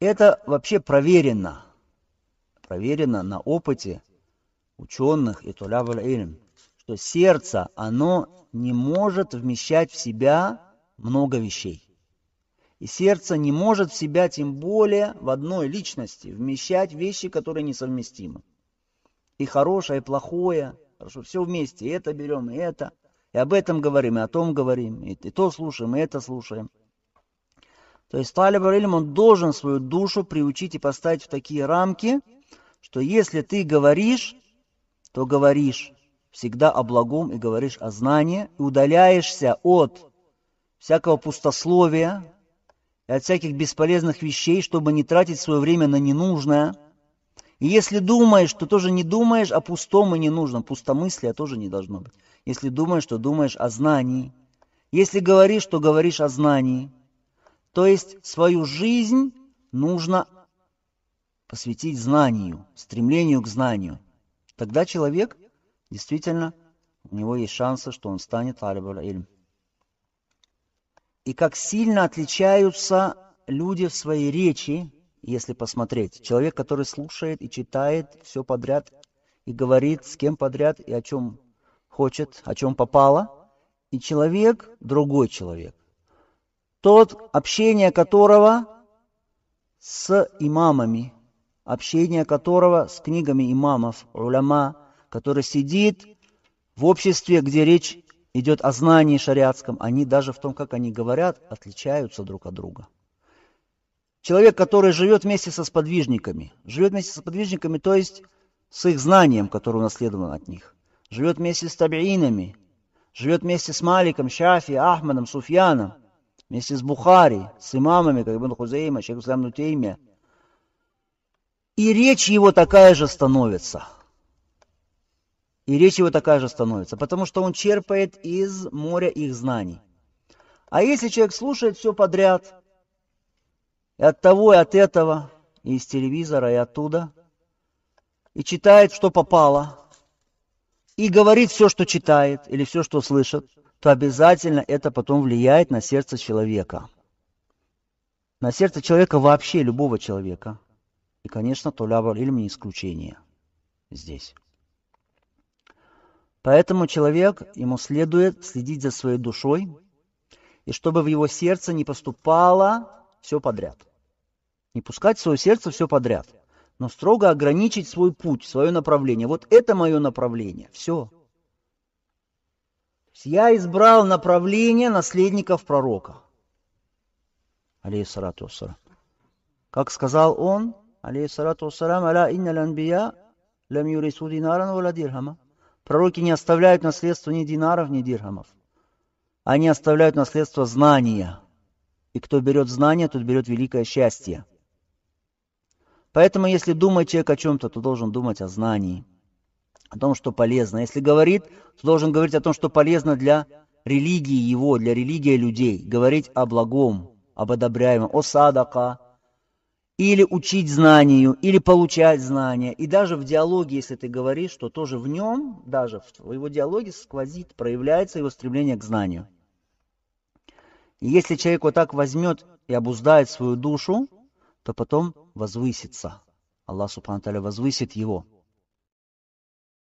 Это вообще проверено. Проверено на опыте ученых и туляб илм что сердце, оно не может вмещать в себя много вещей. И сердце не может в себя, тем более в одной личности, вмещать вещи, которые несовместимы. И хорошее, и плохое, хорошо, все вместе, и это берем, и это. И об этом говорим, и о том говорим, и то слушаем, и это слушаем. То есть талиб Рилим, он должен свою душу приучить и поставить в такие рамки, что если ты говоришь, то говоришь всегда о благом и говоришь о знании, и удаляешься от всякого пустословия и от всяких бесполезных вещей, чтобы не тратить свое время на ненужное. И если думаешь, то тоже не думаешь о пустом и ненужном. Пустомыслия тоже не должно быть. Если думаешь, то думаешь о знании. Если говоришь, то говоришь о знании. То есть свою жизнь нужно посвятить знанию, стремлению к знанию. Тогда человек действительно, у него есть шансы, что он станет алибаль ильм. И как сильно отличаются люди в своей речи, если посмотреть. Человек, который слушает и читает все подряд, и говорит с кем подряд, и о чем хочет, о чем попало. И человек, другой человек тот, общение которого с имамами, общение которого с книгами имамов, уляма, который сидит в обществе, где речь идет о знании шариатском, они даже в том, как они говорят, отличаются друг от друга. Человек, который живет вместе со сподвижниками, живет вместе со сподвижниками, то есть с их знанием, которое унаследовано от них, живет вместе с табиинами, живет вместе с Маликом, Шафи, Ахмадом, Суфьяном – вместе с Бухари, с имамами, как Ибн Хузейма, Шейх Ислам Нутеймия. И речь его такая же становится. И речь его такая же становится, потому что он черпает из моря их знаний. А если человек слушает все подряд, и от того, и от этого, и из телевизора, и оттуда, и читает, что попало, и говорит все, что читает, или все, что слышит – то обязательно это потом влияет на сердце человека. На сердце человека вообще, любого человека. И, конечно, Толябар Ильм не исключение здесь. Поэтому человек, ему следует следить за своей душой, и чтобы в его сердце не поступало все подряд. Не пускать в свое сердце все подряд, но строго ограничить свой путь, свое направление. Вот это мое направление, все я избрал направление наследников пророка. Алейхиссалату вассалам. Как сказал он, алейхиссалату вассалам, «Аля инна ланбия лям юрису динаран вала дирхама». Пророки не оставляют наследство ни динаров, ни дирхамов. Они оставляют наследство знания. И кто берет знания, тот берет великое счастье. Поэтому, если думает человек о чем-то, то должен думать о знании – о том, что полезно. Если говорит, то должен говорить о том, что полезно для религии его, для религии людей. Говорить о благом, об одобряемом, о садака, или учить знанию, или получать знания. И даже в диалоге, если ты говоришь, что тоже в нем, даже в его диалоге сквозит, проявляется его стремление к знанию. И если человек вот так возьмет и обуздает свою душу, то потом возвысится. Аллах Субхану возвысит его.